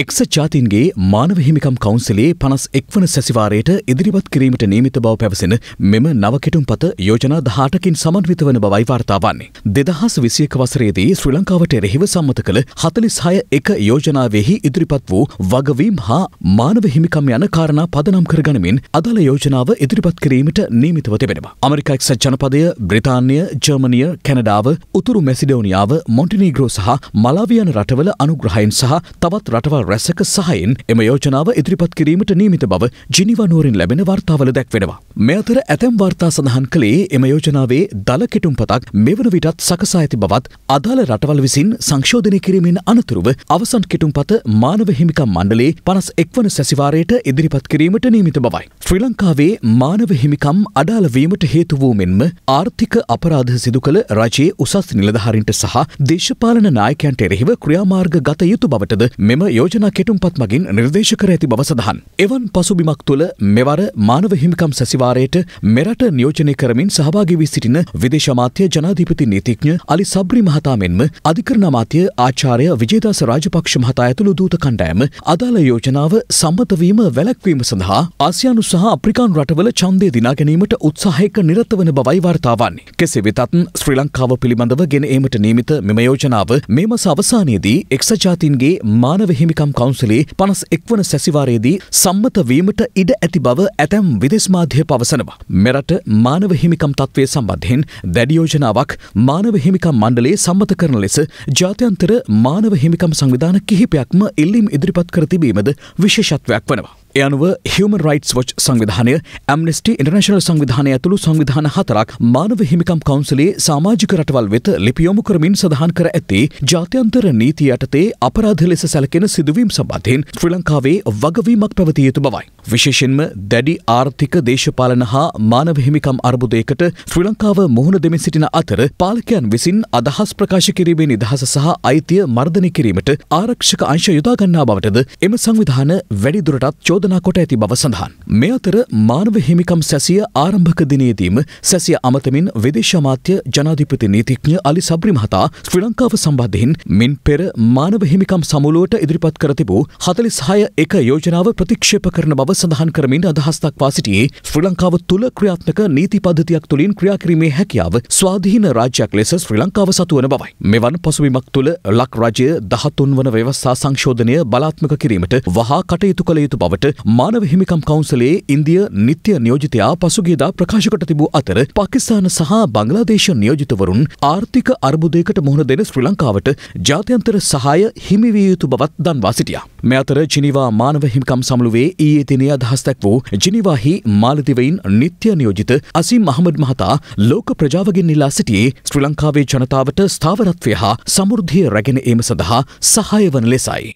එක්ස ජාතින්ගේ මානව හිමිකම් කවන්සිලේ පනස් එක්වන සැසිවාරයට ඉදිරිපත් කිරීමට නීමිත බව පැවසෙන මෙම නවකෙටුම් පත යෝජනා දහටකින් සමන්විත වන බවයි වාර්තාවන්නේ. දෙදහස් විසියක වසරේදී ශ්‍රී ලංකාවට එරෙහිව සම්මත කළ හතලිස් හය එක යෝජනාවෙහි ඉදිරිපත් වූ වගවීම් හා මානව හිමිකම් යන කාරණා පදනම් කරගනමින් අදාළ යෝජනාව ඉදිරිපත් කිරීමට නීමිතව තිබෙනවා. අමරිකා එක්සත් ජනපදය, බ්‍රිතාන්‍ය, ජර්මනිය, කැනඩාව, උතුරු මැසිඩෝනියාව, මොන්ටිනීග්‍රෝ සහ මලාවි යන රටවල අනුග්‍රහයෙන් සහ තවත් රටවල් සංස්ථා රැසක සහයෙන් එම යෝජනාව ඉදිරිපත් කිරීමට නීමිත බව ජිනිවා නුවරින් ලැබෙන වාර්තාවල දැක්වෙනවා. මේ අතර ඇතැම් වාර්තා සඳහන් කළේ එම යෝජනාවේ දළ කෙටුම්පතක් මෙවන විටත් සකසා ඇති බවත් අදාළ රටවල් විසින් සංශෝධනය කිරීමෙන් අනතුරුව අවසන් කෙටුම්පත මානව හිමිකම් මණ්ඩලේ පනස් එක්වන සැසිවාරයට ඉදිරිපත් කිරීමට නීමිත බවයි. ශ්‍රී ලංකාවේ මානව හිමිකම් අඩාලවීමට හේතු වූ මෙන්ම ආර්ථික අපරාධ සිදු කළ රජයේ උසස් නිලධහරින්ට සහ දේශපාලන නායකයන්ට එරෙහිව ක්‍රියාමාර්ග ගත යුතු බවටද මෙම යෝජ යෝජනා කෙටුම්පත් මගින් නිර්දේශ කර ඇති බව සඳහන්. එවන් පසුබිමක් තුළ මෙවර මානව හිමිකම් සැසිවාරයට මෙරට නියෝජනය කරමින් සහභාගී වී සිටින විදේශ අමාත්‍ය ජනාධිපති නීතිඥ අලි සබ්රි මහතා මෙන්ම අධිකරණ අමාත්‍ය ආචාර්ය විජේදාස රාජපක්ෂ මහතා ඇතුළු දූත කණ්ඩායම අදාළ යෝජනාව සම්මත වීම වැළැක්වීම සඳහා ආසියානු සහ අප්‍රිකානු රටවල ඡන්දය දිනා ගැනීමට උත්සාහයක නිරත වන බවයි වාර්තා වන්නේ. කෙසේ වෙතත් ශ්‍රී ලංකාව පිළිබඳව ගෙන ඒමට නියමිත මෙම යෝජනාව මේ මස අවසානයේදී එක්සත් ජාතීන්ගේ මානව හිමිකම් දෑදෑකම් කවුන්සිලේ පනස් එක්වන සැසිවාරයේදී සම්මත වීමට ඉඩ ඇති බව ඇතැම් විදෙස් මාධ්‍ය පවසනවා. මෙරට මානව හිමිකම් තත්ත්වය සම්බන්ධයෙන් දැඩියෝජනාවක් මානව හිමිකම් මණ්ඩලේ සම්මත කරන ලෙස ජාත්‍යන්තර මානව හිමිකම් සංවිධාන කිහිපයක්ම ඉල්ලීම් ඉදිරිපත් කර තිබීමද විශේෂත්වයක් වනවා. එයනුව හම රයිටස් වච් සංවිධානය ඇම්නිස්ටි ඉන්ටර්නශනල් සංවිධානය ඇතුළු සංවිධාන හතරක් මානව හිමිකම් කවන්සලේ සාමාජික රටවල් වෙත ලිපියොමු කරමින් සඳහන් කර ඇත්තේ ජාත්‍යන්තර නීති යටතේ අපරාධ ලෙස සැලකෙන සිදුවීම් සබන්ධයෙන් ශ්‍රී ලංකාවේ වගවීමක් පැවතිය යුතු බවයි. විශේෂෙන්ම දැඩි ආර්ථික දේශපාලන හා මානව හිමිකම් අර්බුදයකට ශ්‍රී ලංකාව මුහුණ දෙමින් සිටින අතර පාලකයන් විසින් අදහස් ප්‍රකාශ කිරීමේ නිදහස සහ අයිතිය මර්ධනය කිරීමට ආරක්ෂක අංශ යොදාගන්නා බවටද එම සංවිධාන වැඩිදුරටත් චෝද චෝදනා කොට ඇති බව සඳහන්. මේ අතර මානව හිමිකම් සැසිය ආරම්භක දිනයේදීම සැසිය අමතමින් විදේශ අමාත්‍ය ජනාධිපති නීතිඥ අලි සබ්‍රි මහතා ශ්‍රී ලංකාව සම්බන්ධයෙන් මින් පෙර මානව හිමිකම් සමුළුවට ඉදිරිපත් කර තිබූ 46.1 යෝජනාව ප්‍රතික්ෂේප කරන බව සඳහන් කරමින් අදහස් දක්වා සිටියේ ශ්‍රී ලංකාව තුළ ක්‍රියාත්මක නීති පද්ධතියක් තුළින් ක්‍රියා කිරීමේ හැකියාව ස්වාධීන රාජ්‍යයක් ලෙස ශ්‍රී ලංකාව සතුවන බවයි. මෙවන් පසුබිමක් තුළ ලක් රජය 13 වන ව්‍යවස්ථා සංශෝධනය බලාත්මක කිරීමට වහා කටයුතු කළ යුතු බවට මානව හිමිකම් කවුන්සලේ ඉන්දිය නිත්‍ය නියෝජිතයා පසුගියදා ප්‍රකාශකට තිබූ අතර පාකිස්ාන සහ බංගලාදේශ නියෝජිතවරුන් ආර්ථික අර්බුදයකට මුහුණ දෙන ශ්‍රී ලංකාවට ජාත්‍යන්තර සහාය හිමිවිය යුතු බවත් දන්වා සිටියා. මෙ අතර ජිනිවා මානව හිමිකම් සමළුවේ ඊයේ දිනේ අදහස් දැක් වූ ජිනිවාහි මාලදිවයින් නිත්‍ය නියෝජිත අසීම් මහමද මහතා ලෝක ප්‍රජාවගෙන් නිලා සිටියේ ශ්‍රී ලංකාවේ ජනතාවට ස්ථාවරත්වය හා සමෘද්ධිය රැගෙන ඒම සඳහා සහාය වන ලෙසයි.